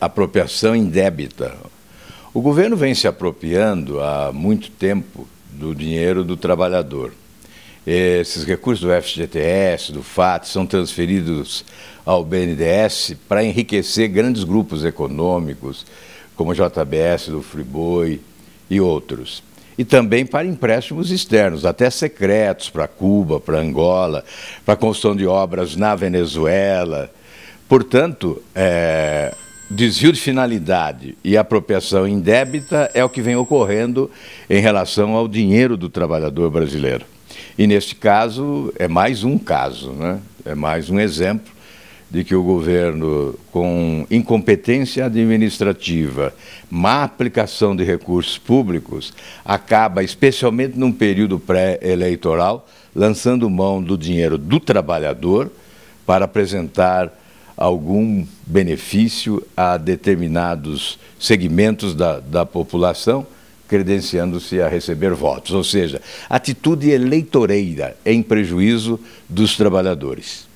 Apropriação indébita. O governo vem se apropriando há muito tempo do dinheiro do trabalhador. Esses recursos do FGTS, do FAT, são transferidos ao BNDES para enriquecer grandes grupos econômicos, como o JBS do Friboi e outros. E também para empréstimos externos, até secretos, para Cuba, para Angola, para construção de obras na Venezuela. Portanto, é, desvio de finalidade e apropriação indébita é o que vem ocorrendo em relação ao dinheiro do trabalhador brasileiro. E neste caso, é mais um caso, né? é mais um exemplo de que o governo, com incompetência administrativa, má aplicação de recursos públicos, acaba, especialmente num período pré-eleitoral, lançando mão do dinheiro do trabalhador para apresentar algum benefício a determinados segmentos da, da população, credenciando-se a receber votos. Ou seja, atitude eleitoreira em prejuízo dos trabalhadores.